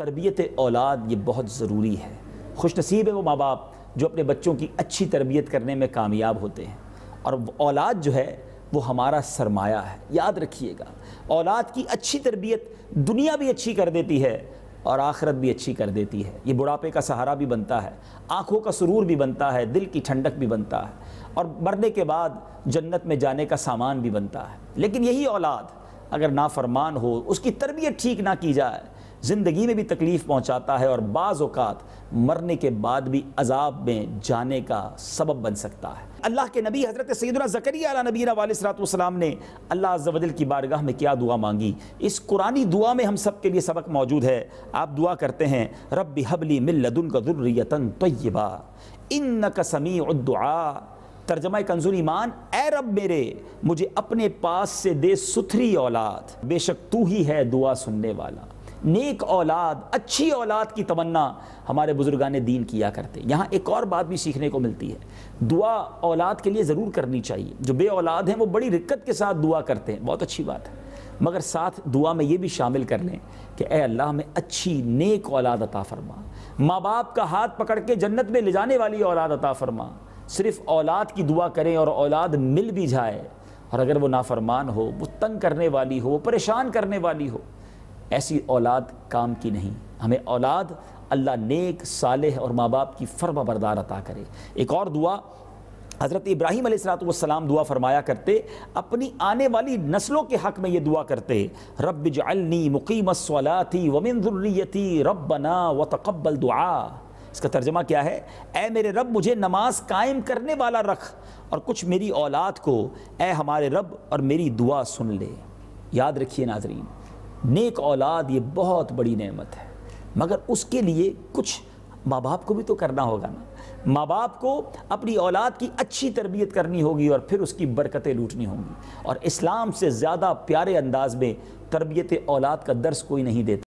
तरबियत औलाद ये बहुत ज़रूरी है खुश नसीब है वो माँ बाप जो अपने बच्चों की अच्छी तरबियत करने में कामयाब होते हैं और औलाद जो है वो हमारा सरमाया है याद रखिएगा औलाद की अच्छी तरबियत दुनिया भी अच्छी कर देती है और आखरत भी अच्छी कर देती है ये बुढ़ापे का सहारा भी बनता है आँखों का सुरूर भी बनता है दिल की ठंडक भी बनता है और मरने के बाद जन्नत में जाने का सामान भी बनता है लेकिन यही औलाद अगर नाफरमान हो उसकी तरबियत ठीक ना की जाए ज़िंदगी में भी तकलीफ़ पहुँचाता है और बाज़ मरने के बाद भी अजाब में जाने का सबब बन सकता है अल्लाह के नबी हज़रत सैदना ज़करिया नबीना वालसलातम ने अल्लाह अज्जल की बारगाह में क्या दुआ मांगी इस कुरानी दुआ में हम सब के लिए सबक मौजूद है आप दुआ करते हैं रब हबली मिल्लदन का दुर्रियतन तय्यबा इन कसमी समी तर्जमा कंजूर ईमान ए रब मेरे मुझे अपने पास से दे सुथरी औलाद बेशक तू ही है दुआ सुनने वाला नेक औलाद अच्छी औलाद की तमन्ना हमारे बुजुर्गान दीन किया करते यहाँ एक और बात भी सीखने को मिलती है दुआ औलाद के लिए ज़रूर करनी चाहिए जो बे औलाद हैं वो बड़ी रिक्कत के साथ दुआ करते हैं बहुत अच्छी बात है मगर साथ दुआ में ये भी शामिल कर लें कि ए अल्लाह हमें अच्छी नेक औलाद अता फरमा माँ बाप का हाथ पकड़ के जन्नत में ले जाने वाली औलाद अता फरमा सिर्फ़ औलाद की दुआ करें और औलाद मिल भी जाए और अगर वो नाफरमान हो वो तंग करने वाली हो वो परेशान करने वाली हो ऐसी औलाद काम की नहीं हमें औलाद अल्लाह नेक साले और माँ बाप की फर्मा बरदार अता करे एक और दुआ हज़रत इब्राहिम सलाम दुआ फरमाया करते अपनी आने वाली नस्लों के हक़ में ये दुआ करते रब जल्नी थी रब बना व तकबल दुआ इसका तर्जमा क्या है ए मेरे रब मुझे नमाज कायम करने वाला रख और कुछ मेरी औलाद को ए हमारे रब और मेरी दुआ सुन ले याद रखिए नाजरीन नेक औलाद ये बहुत बड़ी नेमत है मगर उसके लिए कुछ माँ बाप को भी तो करना होगा ना माँ बाप को अपनी औलाद की अच्छी तरबियत करनी होगी और फिर उसकी बरकतें लूटनी होंगी और इस्लाम से ज़्यादा प्यारे अंदाज में तरबियत औलाद का दर्स कोई नहीं देता